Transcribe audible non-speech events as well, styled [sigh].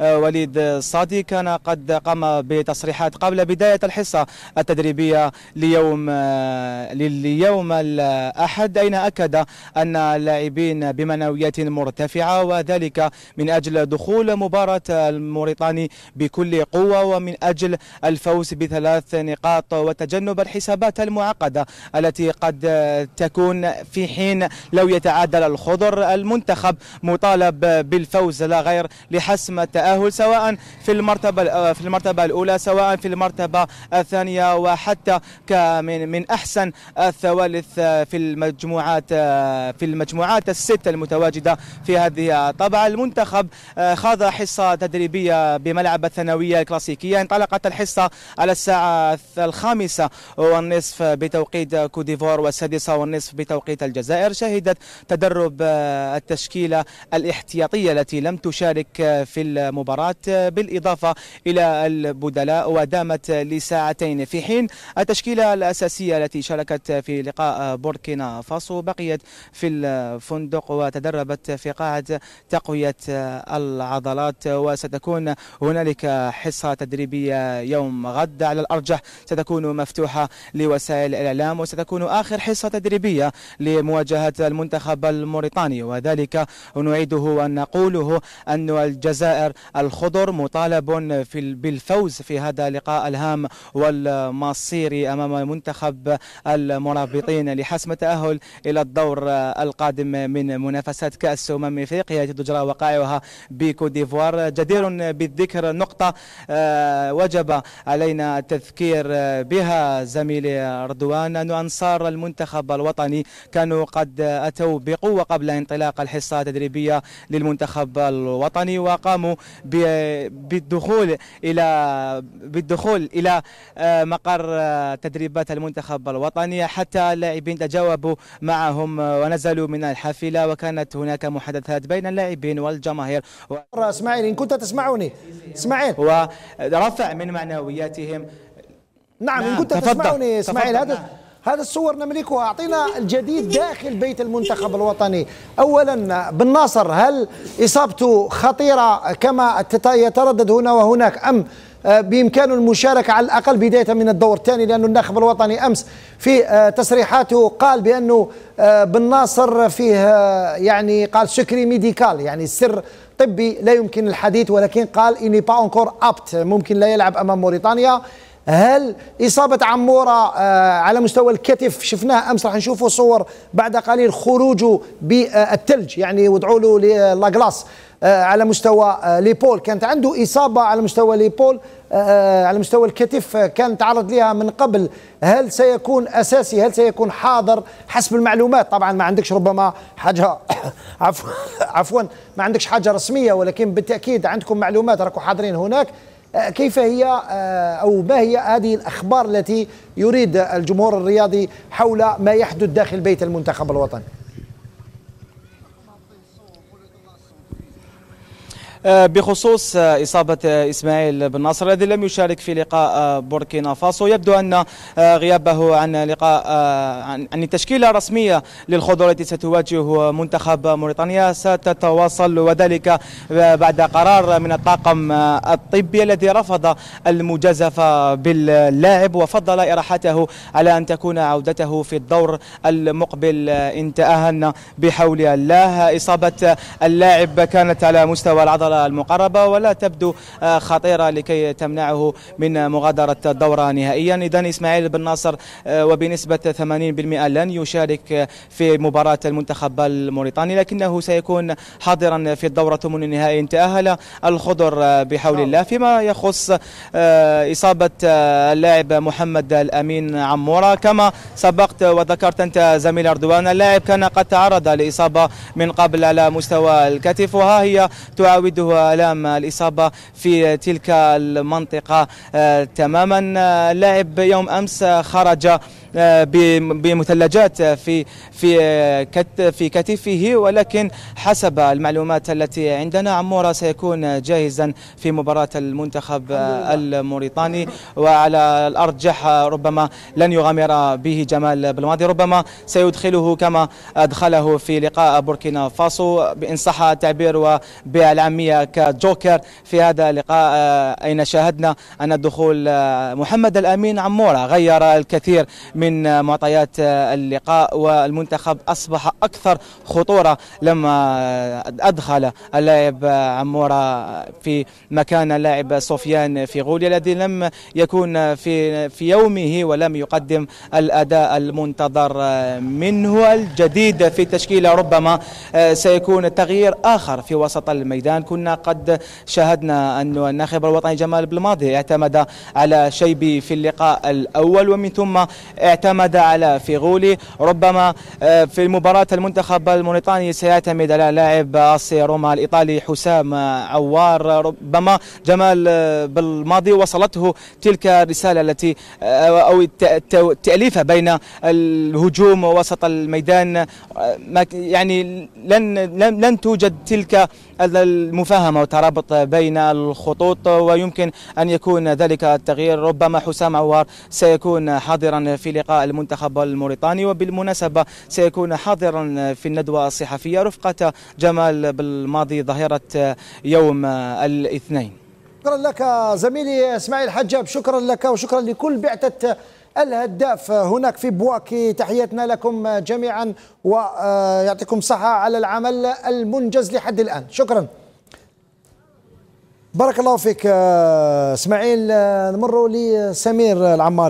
آه، وليد الصادي كان قد قام بتصريحات قبل بداية الحصة التدريبية ليوم آه، لليوم الأحد أين أكد أن اللاعبين بمعنويات مرتفعة وذلك من أجل دخول مباراة الموريتاني بكل قوة ومن أجل الفوز بثلاث نقاط وتجنب الحسابات المعقدة التي قد تكون في حين لو يتعادل الخضر المنتخب مطالب بالفوز لا غير لحسم التأهل التأهل سواء في المرتبة آه، في المرتبة الأولى سواء في المرتبة الثانية وحتى من من أحسن الثوالث آه، في المجموعات آه، في المجموعات الست المتواجدة في هذه طبعا المنتخب خاض حصة تدريبية بملعب الثانوية الكلاسيكية انطلقت الحصة على الساعة الخامسة والنصف بتوقيت كوديفور والسادسة والنصف بتوقيت الجزائر شهدت تدرب التشكيلة الاحتياطية التي لم تشارك في المباراة المباراة آه، بالإضافة إلى البدلاء ودامت لساعتين في حين التشكيلة الأساسية التي شاركت في لقاء بوركينا فاسو بقيت في الفندق وتدربت في قاعة تقوية آه، العضلات وستكون هنالك حصة تدريبية يوم غد على الأرجح ستكون مفتوحة لوسائل الإعلام وستكون آخر حصة تدريبية لمواجهة المنتخب الموريتاني وذلك نعيده ونقوله أن الجزائر الخضر مطالب في بالفوز في هذا اللقاء الهام والمصيري أمام منتخب المرابطين لحسم التأهل إلى الدور القادم من منافسات كأس أمم إفريقيا التي تجرى وقائعها بكوت ديفوار جدير بالذكر نقطة آه، وجب علينا التذكير بها زميلي رضوان أن أنصار المنتخب الوطني كانوا قد أتوا بقوة قبل انطلاق الحصة التدريبية للمنتخب الوطني وقاموا بالدخول الى بالدخول الى آه، مقر آه، تدريبات المنتخب الوطني حتى اللاعبين تجاوبوا معهم آه، ونزلوا من الحافله وكانت هناك محادثات بين اللاعبين والجماهير اسماعيل ان كنت تسمعني اسماعيل ورفع من معنوياتهم نعم, نعم. ان كنت تفضل. تسمعني اسماعيل هذا هذه الصور نملكها أعطينا الجديد داخل بيت المنتخب الوطني أولا بن ناصر هل إصابته خطيرة كما يتردد هنا وهناك أم آه، بإمكانه المشاركة على الأقل بداية من الدور الثاني لأن الناخب الوطني أمس في آه، تصريحاته قال بأنه آه، بن ناصر فيه يعني قال سكري ميديكال يعني السر طبي لا يمكن الحديث ولكن قال إني با أونكور أبت ممكن لا يلعب أمام موريتانيا هل إصابة عمورة آه، على مستوى الكتف شفناه أمس راح نشوفوا صور بعد قليل خروجه بالثلج يعني وضعوا له لاغلاس آه، على مستوى آه، ليبول كانت عنده إصابة على مستوى ليبول على مستوى الكتف كان تعرض لها من قبل هل سيكون أساسي هل سيكون حاضر حسب المعلومات طبعا ما عندكش ربما حاجة [coughs] عفوا عفوا ما عندكش حاجة رسمية ولكن بالتأكيد عندكم معلومات راكم حاضرين هناك آه، كيف هي آه، أو ما هي هذه الأخبار التي يريد الجمهور الرياضي حول ما يحدث داخل بيت المنتخب الوطني آه، بخصوص آه، إصابة آه، إسماعيل بن ناصر الذي لم يشارك في لقاء بوركينا فاسو يبدو أن غيابه عن لقاء عن التشكيلة الرسمية للخضر التي ستواجه منتخب موريتانيا ستتواصل وذلك بعد قرار من الطاقم الطبي الذي رفض المجازفة باللاعب وفضل إراحته على أن تكون عودته في الدور المقبل إن تأهلنا بحول الله إصابة اللاعب كانت على مستوى العضلة البطولة المقربة ولا تبدو آه، خطيرة لكي تمنعه من مغادرة الدورة نهائيا إذا إسماعيل بن ناصر آه، وبنسبة 80% لن يشارك في مباراة المنتخب الموريتاني لكنه سيكون حاضرا في الدورة ثمن النهائي تأهل الخضر آه، بحول نعم. الله فيما يخص إصابة اللاعب محمد الأمين عمورة كما سبقت وذكرت أنت زميل أردوان اللاعب كان قد تعرض لإصابة من قبل على مستوى الكتف وها هي تعاود تشهده آلام الإصابة في تلك المنطقة آه، تماما آه، لاعب يوم أمس خرج آه، بمثلجات في في آه، في كتفه ولكن حسب المعلومات التي عندنا عمورة سيكون جاهزا في مباراة المنتخب الموريتاني وعلى الأرجح ربما لن يغامر به جمال بلماضي ربما سيدخله كما أدخله في لقاء بوركينا فاسو بإن صح التعبير وبالعامية كجوكر في هذا اللقاء آه، أين شاهدنا أن دخول محمد الأمين عمورة غير الكثير من معطيات اللقاء والمنتخب أصبح أكثر خطورة لما أدخل اللاعب عمورة في مكان اللاعب سفيان غوليا الذي لم يكون في في يومه ولم يقدم الأداء المنتظر منه الجديد في التشكيلة ربما سيكون تغيير آخر في وسط الميدان كنا قد شاهدنا أن الناخب الوطني جمال بالماضي اعتمد على شيبي في اللقاء الأول ومن ثم اعتمد على فيغولي ربما آه، في مباراة المنتخب الموريتاني سيعتمد على لاعب أسي روما الإيطالي حسام عوار ربما جمال آه، بالماضي وصلته تلك الرسالة التي آه، أو التأليفة بين الهجوم وسط الميدان يعني لن لن توجد تلك المفاهمة والترابط بين الخطوط ويمكن أن يكون ذلك التغيير ربما حسام عوار سيكون حاضرا في لقاء المنتخب الموريتاني وبالمناسبة سيكون حاضرا في الندوة الصحفية رفقة جمال بالماضي ظهيرة يوم الاثنين شكرا لك زميلي اسماعيل حجاب شكرا لك وشكرا لكل بعثه الهداف هناك في بواكي تحياتنا لكم جميعا ويعطيكم صحة على العمل المنجز لحد الآن شكرا بارك الله فيك آه، اسماعيل آه، نمر لسمير العماري